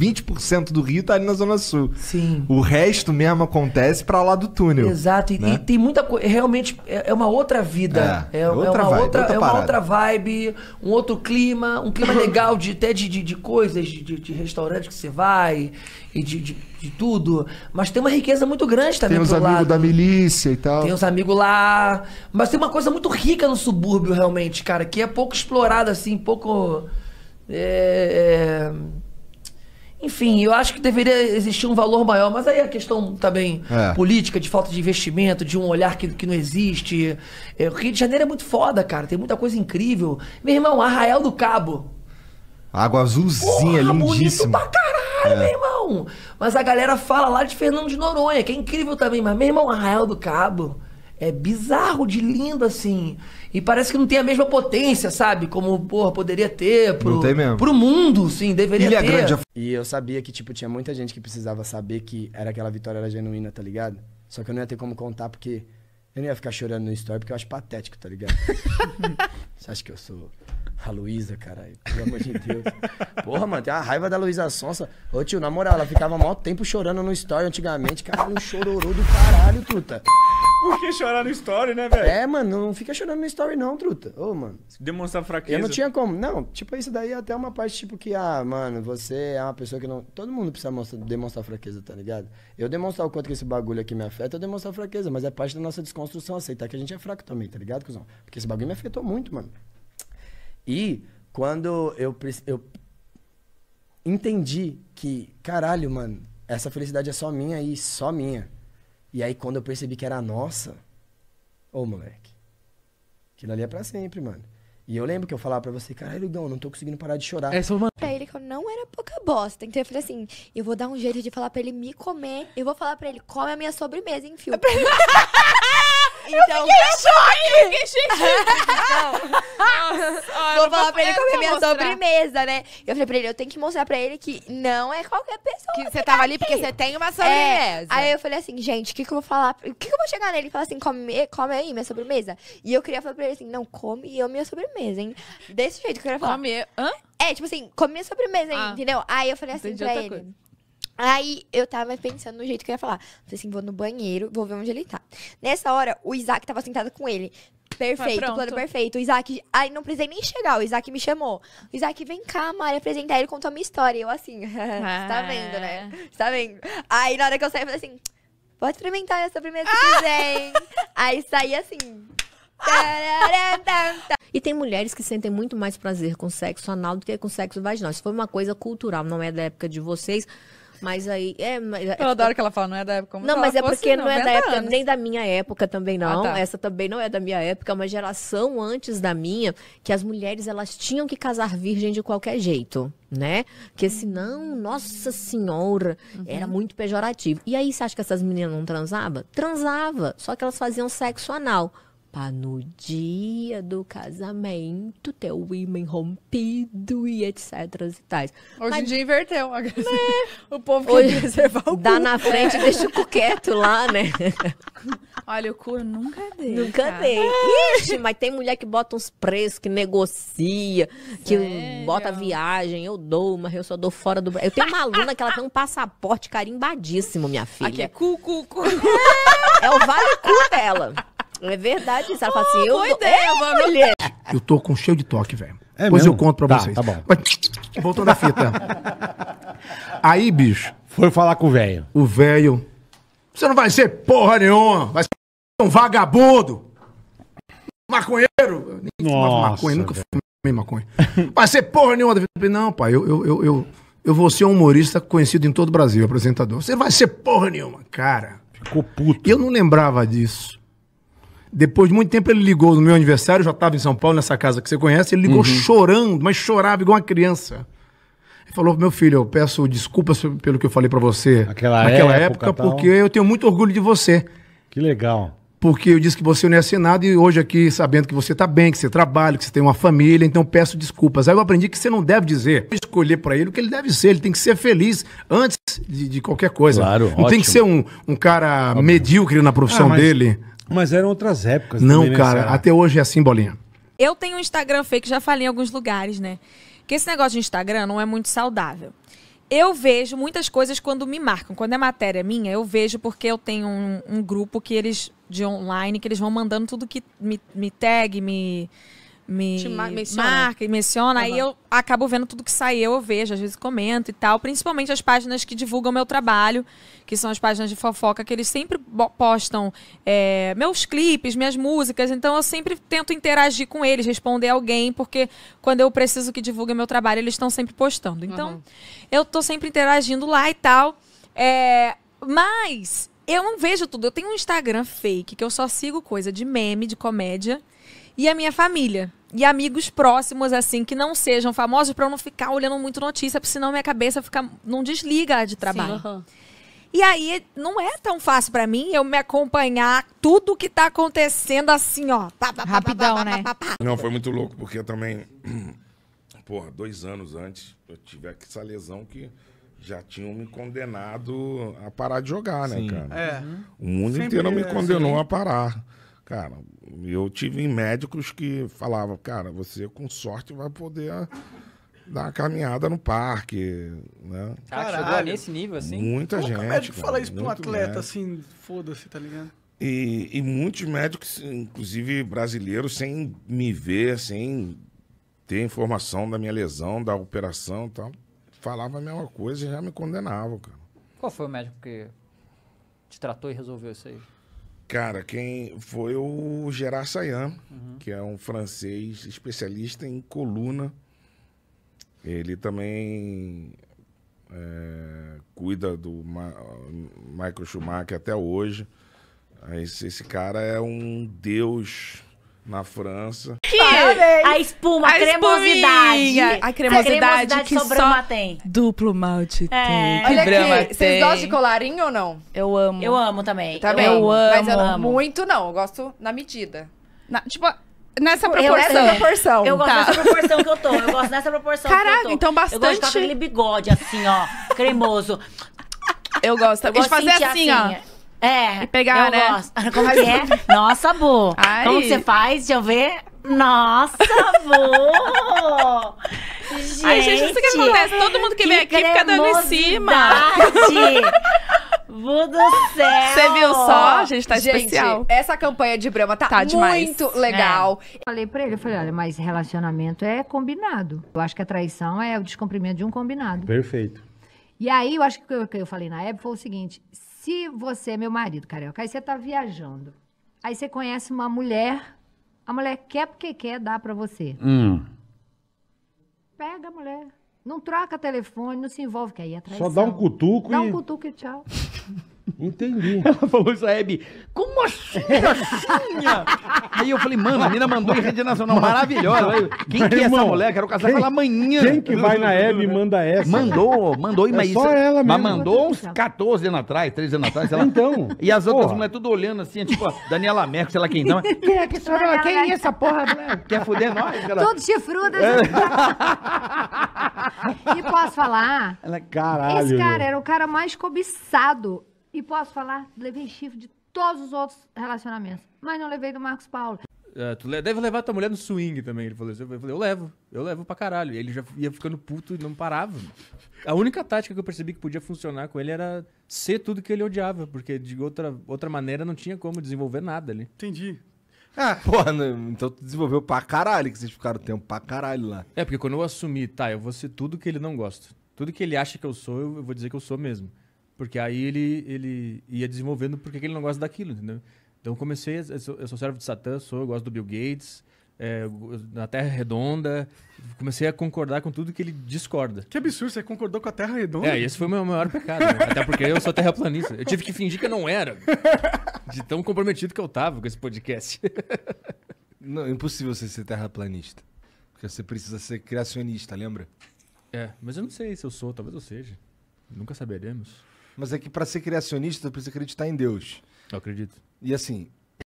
20% do Rio tá ali na Zona Sul. Sim. O resto mesmo acontece para lá do túnel. Exato. E, né? e tem muita coisa. Realmente é, é uma outra vida. É, é, outra é uma, vibe, outra, outra é uma outra vibe, um outro clima, um clima legal de, até de, de, de coisas, de, de, restaurante que você vai e de, de, de, tudo. Mas tem uma riqueza muito grande também. Tem os amigos da milícia e tal. Tem os amigos lá. Mas tem uma coisa muito rica no subúrbio, realmente, cara, que é pouco explorada, assim, pouco. é, é enfim, eu acho que deveria existir um valor maior, mas aí a questão também é. política, de falta de investimento, de um olhar que, que não existe. É, o Rio de Janeiro é muito foda, cara, tem muita coisa incrível. Meu irmão, Arraial do Cabo. Água azulzinha, Porra, lindíssima. bonito pra caralho, é. meu irmão. Mas a galera fala lá de Fernando de Noronha, que é incrível também, mas meu irmão, Arraial do Cabo é bizarro de lindo assim. E parece que não tem a mesma potência, sabe? Como, porra, poderia ter pro, não tem mesmo. pro mundo, sim, deveria Ilha ter. Grande. E eu sabia que, tipo, tinha muita gente que precisava saber que era aquela vitória era genuína, tá ligado? Só que eu não ia ter como contar porque eu não ia ficar chorando no story porque eu acho patético, tá ligado? Você acha que eu sou a Luísa, caralho? Pelo amor de Deus. Porra, mano, tem uma raiva da Luísa Sonsa. Ô tio, na moral, ela ficava mó tempo chorando no story antigamente. Caralho, um chororô do caralho, truta. Por que chorar no story, né, velho? É, mano, não fica chorando no story, não, truta. Ô, mano. Demonstrar fraqueza. Eu não tinha como. Não, tipo, isso daí é até uma parte, tipo, que, ah, mano, você é uma pessoa que não. Todo mundo precisa mostrar, demonstrar fraqueza, tá ligado? Eu demonstrar o quanto que esse bagulho aqui me afeta, eu demonstrar fraqueza, mas é parte da nossa desconstrução, aceitar que a gente é fraco também, tá ligado, cuzão? Porque esse bagulho me afetou muito, mano. E quando eu, eu entendi que, caralho, mano, essa felicidade é só minha e só minha e aí, quando eu percebi que era nossa, ô moleque, aquilo ali é pra sempre, mano. E eu lembro que eu falava pra você, caralho, Gão, não tô conseguindo parar de chorar. É uma... Pra ele que eu não era pouca bosta. Então eu falei assim, eu vou dar um jeito de falar pra ele me comer. Eu vou falar pra ele, come a minha sobremesa, enfio. xingue, xingue. Nossa, Vou falar pra ele comer minha sobremesa, né? Eu falei pra ele, eu tenho que mostrar pra ele que não é qualquer pessoa. Que você tá tava ali porque você tem uma é, sobremesa. Aí eu falei assim, gente, o que, que eu vou falar? O que, que eu vou chegar nele e falar assim, come, come aí minha sobremesa? E eu queria falar pra ele assim, não, come eu minha sobremesa, hein? Desse jeito que eu queria falar. Come, hã? É, tipo assim, come minha sobremesa, ah. entendeu? Aí eu falei assim pra ele. Aí eu tava pensando no jeito que eu ia falar. Falei assim, vou no banheiro, vou ver onde ele tá. Nessa hora, o Isaac tava sentado com ele. Perfeito, ah, plano perfeito. O Isaac. Aí não precisei nem chegar, o Isaac me chamou. O Isaac, vem cá, Mari, apresentar. Ele contou a minha história. Eu assim, você tá ah. vendo, né? Você tá vendo. Aí na hora que eu saí, eu falei assim: pode experimentar essa primeira que ah. quiser, hein? Aí saí assim. E tem mulheres que sentem muito mais prazer com sexo anal do que com sexo vaginal. Isso foi uma coisa cultural, não é da época de vocês. Mas aí. É, mas, é eu adoro que ela fala, não é da época como Não, mas é porque não é da época, anos. nem da minha época também, ah, não. Ah, tá. Essa também não é da minha época, é uma geração antes da minha, que as mulheres elas tinham que casar virgem de qualquer jeito né? Porque uhum. senão, nossa senhora, uhum. era muito pejorativo. E aí, você acha que essas meninas não transavam? Transava, só que elas faziam sexo anal para no dia do casamento ter o imen rompido e etc e tais. Hoje Mas, em dia inverteu. Né? O povo Hoje, quer preservar o Dá na frente e é. deixa o cu quieto lá, né? Olha, o cu eu nunca é dei. Nunca dei. Ixi, mas tem mulher que bota uns preços, que negocia, que bota viagem. Eu dou, mas eu só dou fora do. Eu tenho uma aluna que ela tem um passaporte carimbadíssimo, minha filha. Aqui é cu, cu, cu. É, é o vale cu dela. É verdade isso. Ela fala assim, ah, eu... Boa ideia, é, vamos. Mulher. Eu tô com cheio de toque, velho. É Depois mesmo? eu conto pra tá, vocês. Tá bom. Mas, voltando à fita. Aí, bicho. Foi falar com o velho. O velho. Você não vai ser porra nenhuma. Vai ser um vagabundo. Maconheiro. Nossa, maconha, nunca fumei maconha. Vai ser porra nenhuma da vida. Não, pai, eu, eu, eu, eu, eu vou ser um humorista conhecido em todo o Brasil, apresentador. Você não vai ser porra nenhuma. Cara. Ficou puto. Eu não lembrava disso. Depois de muito tempo ele ligou no meu aniversário, Eu já estava em São Paulo, nessa casa que você conhece, ele ligou uhum. chorando, mas chorava igual uma criança. Ele falou, meu filho, eu peço desculpas pelo que eu falei para você Aquela naquela época, época porque eu tenho muito orgulho de você. Que legal. Porque eu disse que você não é ia ser nada e hoje aqui, sabendo que você está bem, que você trabalha, que você tem uma família, então peço desculpas. Aí eu aprendi que você não deve dizer, escolher para ele o que ele deve ser, ele tem que ser feliz antes de, de qualquer coisa. Claro, Não ótimo. tem que ser um, um cara Óbvio. medíocre na profissão ah, mas... dele. Mas eram outras épocas. Não, também, né, cara, né? até hoje é assim, bolinha. Eu tenho um Instagram fake, já falei em alguns lugares, né? Que esse negócio de Instagram não é muito saudável. Eu vejo muitas coisas quando me marcam. Quando é matéria minha, eu vejo porque eu tenho um, um grupo que eles de online que eles vão mandando tudo que me, me tag, me me menciona. marca e menciona, uhum. aí eu acabo vendo tudo que sai eu vejo, às vezes comento e tal. Principalmente as páginas que divulgam meu trabalho, que são as páginas de fofoca, que eles sempre postam é, meus clipes, minhas músicas. Então eu sempre tento interagir com eles, responder alguém, porque quando eu preciso que divulgue meu trabalho, eles estão sempre postando. Então uhum. eu tô sempre interagindo lá e tal. É, mas eu não vejo tudo. Eu tenho um Instagram fake que eu só sigo coisa de meme, de comédia e a minha família e amigos próximos, assim, que não sejam famosos, para eu não ficar olhando muito notícia, porque senão minha cabeça fica, não desliga de trabalho. Sim, E aí, não é tão fácil para mim eu me acompanhar tudo que tá acontecendo assim, ó. Pá, pá, Rapidão, pá, né? Não, foi muito louco, porque eu também, porra, dois anos antes, eu tive essa lesão que já tinham me condenado a parar de jogar, né, cara? É. O mundo Sempre inteiro me é, condenou assim. a parar. Cara, eu tive médicos que falavam, cara, você com sorte vai poder ah, dar uma caminhada no parque, né? Caralho, nesse nível, assim? Muita gente. Como médico que fala isso pra um atleta, médico. assim, foda-se, tá ligado? E, e, muitos médicos, inclusive brasileiros, sem me ver, sem ter informação da minha lesão, da operação e tal, falava a mesma coisa e já me condenavam, cara. Qual foi o médico que te tratou e resolveu isso aí? Cara, quem foi o Gerard Sayan, uhum. que é um francês especialista em coluna. Ele também é, cuida do Ma Michael Schumacher até hoje. Esse, esse cara é um deus na França. Que a espuma, a, a cremosidade. A cremosidade, que só Brahma tem. Duplo malte é. tem. Que Olha aqui, vocês gostam de colarinho ou não? Eu amo. Eu amo também. Tá eu também. Eu amo. Mas eu não, amo. muito não, eu gosto na medida. Na, tipo, nessa proporção. Eu, proporção. eu gosto tá. dessa proporção que eu tô. Eu gosto dessa proporção Caraca, que eu tô. então bastante... Eu gosto de aquele bigode assim, ó, cremoso. Eu gosto. Eu gosto de fazer assim, assim, ó. É. E pegar, eu né? Gosto. Como que é? Nossa, Bu. Ai. Como você faz? Deixa eu ver. Nossa, Bu. gente, Ai, gente, isso que acontece. Todo mundo que, que vem aqui fica dando em cima. Bu do céu! Você viu só? gente tá gente, especial. Essa campanha de Brahma tá, tá muito demais. legal. É. Falei pra ele, eu falei, olha, mas relacionamento é combinado. Eu acho que a traição é o descumprimento de um combinado. Perfeito. E aí, eu acho que o que eu falei na época foi o seguinte: se você é meu marido, carioca, aí você tá viajando. Aí você conhece uma mulher, a mulher quer porque quer dar para você. Hum. Pega a mulher. Não troca telefone, não se envolve, que aí é traição. Só dá um cutuco dá e... Dá um cutuco e tchau. Entendi. Ela falou isso, a Hebe, como assim, Roxinha? É. Aí eu falei, mano, a menina mandou em rede nacional, maravilhosa. quem que é essa mulher? Quero casar com ela amanhã. Quem que vai na Hebe e manda essa? Mandou, mandou. É mas só isso, ela mesmo. Mas mandou uns 14 tá anos atrás, 13 anos atrás. Ela... Então. E as outras porra. mulheres tudo olhando assim, tipo, Daniela Merkel, sei lá quem não. Quem é que senhora? Quem é essa porra? Quer fuder nós? Ela... Tudo chifruda. É. e posso falar? Ela, é caralho. Esse cara meu. era o cara mais cobiçado e posso falar, levei chifre de todos os outros relacionamentos, mas não levei do Marcos Paulo. É, tu deve levar tua mulher no swing também. Ele falou assim. Eu falei, eu levo, eu levo pra caralho. Ele já ia ficando puto e não parava. A única tática que eu percebi que podia funcionar com ele era ser tudo que ele odiava, porque de outra, outra maneira não tinha como desenvolver nada ali. Entendi. Ah, porra, né? então tu desenvolveu pra caralho, que vocês ficaram tempo pra caralho lá. É, porque quando eu assumi, tá, eu vou ser tudo que ele não gosta. Tudo que ele acha que eu sou, eu vou dizer que eu sou mesmo. Porque aí ele, ele ia desenvolvendo porque ele não gosta daquilo, entendeu? Então comecei, eu sou, eu sou servo de Satã, sou, eu gosto do Bill Gates, é, na Terra Redonda. Comecei a concordar com tudo que ele discorda. Que absurdo, você concordou com a Terra Redonda? É, esse foi o meu maior pecado. Né? Até porque eu sou terraplanista. Eu tive que fingir que eu não era. De tão comprometido que eu tava com esse podcast. Não, é impossível você ser terraplanista. Porque você precisa ser criacionista, lembra? É, mas eu não sei se eu sou, talvez eu seja. Nunca saberemos. Mas é que para ser criacionista, precisa acreditar em Deus. Eu acredito. E assim,